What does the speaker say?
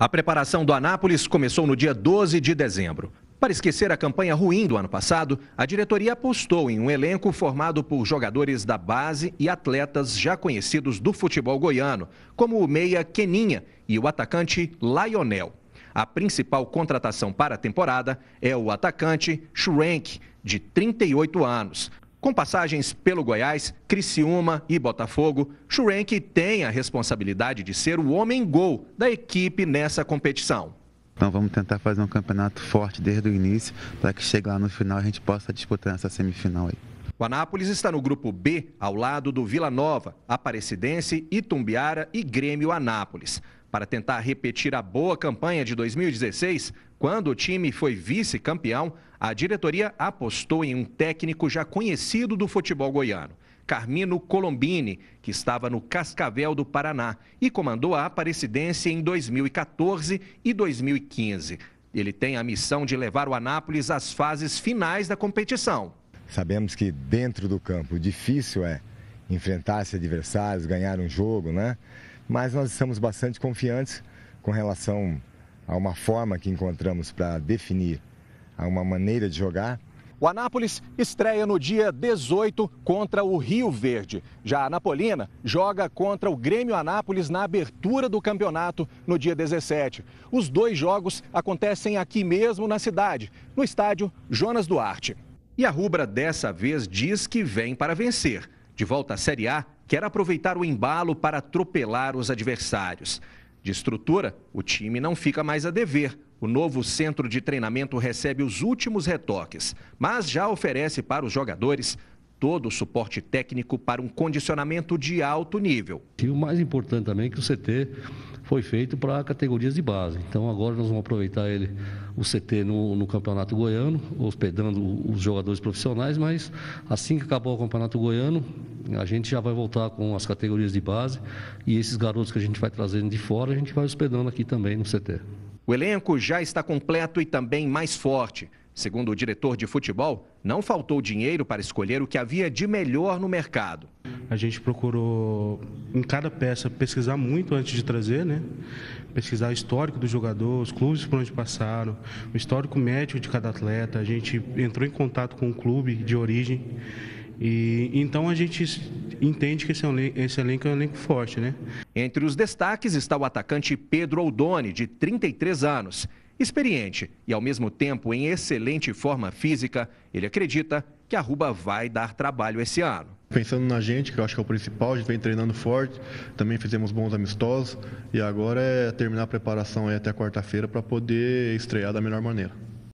A preparação do Anápolis começou no dia 12 de dezembro. Para esquecer a campanha ruim do ano passado, a diretoria apostou em um elenco formado por jogadores da base e atletas já conhecidos do futebol goiano, como o meia Queninha e o atacante Lionel. A principal contratação para a temporada é o atacante Schrenk, de 38 anos. Com passagens pelo Goiás, Criciúma e Botafogo, Churenk tem a responsabilidade de ser o homem gol da equipe nessa competição. Então vamos tentar fazer um campeonato forte desde o início para que chegue lá no final a gente possa disputar essa semifinal aí. O Anápolis está no grupo B, ao lado do Vila Nova, Aparecidense, Itumbiara e Grêmio Anápolis. Para tentar repetir a boa campanha de 2016, quando o time foi vice-campeão, a diretoria apostou em um técnico já conhecido do futebol goiano, Carmino Colombini, que estava no Cascavel do Paraná e comandou a Aparecidense em 2014 e 2015. Ele tem a missão de levar o Anápolis às fases finais da competição. Sabemos que dentro do campo difícil é enfrentar esses adversários, ganhar um jogo, né? Mas nós estamos bastante confiantes com relação a uma forma que encontramos para definir, a uma maneira de jogar. O Anápolis estreia no dia 18 contra o Rio Verde. Já a Napolina joga contra o Grêmio Anápolis na abertura do campeonato no dia 17. Os dois jogos acontecem aqui mesmo na cidade, no estádio Jonas Duarte. E a Rubra dessa vez diz que vem para vencer. De volta à Série A, quer aproveitar o embalo para atropelar os adversários. De estrutura, o time não fica mais a dever. O novo centro de treinamento recebe os últimos retoques, mas já oferece para os jogadores todo o suporte técnico para um condicionamento de alto nível. E o mais importante também é que o CT foi feito para categorias de base. Então agora nós vamos aproveitar ele, o CT no, no Campeonato Goiano, hospedando os jogadores profissionais, mas assim que acabar o Campeonato Goiano, a gente já vai voltar com as categorias de base e esses garotos que a gente vai trazendo de fora, a gente vai hospedando aqui também no CT. O elenco já está completo e também mais forte. Segundo o diretor de futebol, não faltou dinheiro para escolher o que havia de melhor no mercado. A gente procurou, em cada peça, pesquisar muito antes de trazer, né? Pesquisar o histórico do jogador, os clubes por onde passaram, o histórico médico de cada atleta. A gente entrou em contato com o clube de origem. E, então a gente entende que esse é elenco, esse elenco é um elenco forte, né? Entre os destaques está o atacante Pedro Oldoni, de 33 anos. Experiente e, ao mesmo tempo, em excelente forma física, ele acredita que a Ruba vai dar trabalho esse ano. Pensando na gente, que eu acho que é o principal, a gente vem treinando forte, também fizemos bons amistosos e agora é terminar a preparação até quarta-feira para poder estrear da melhor maneira.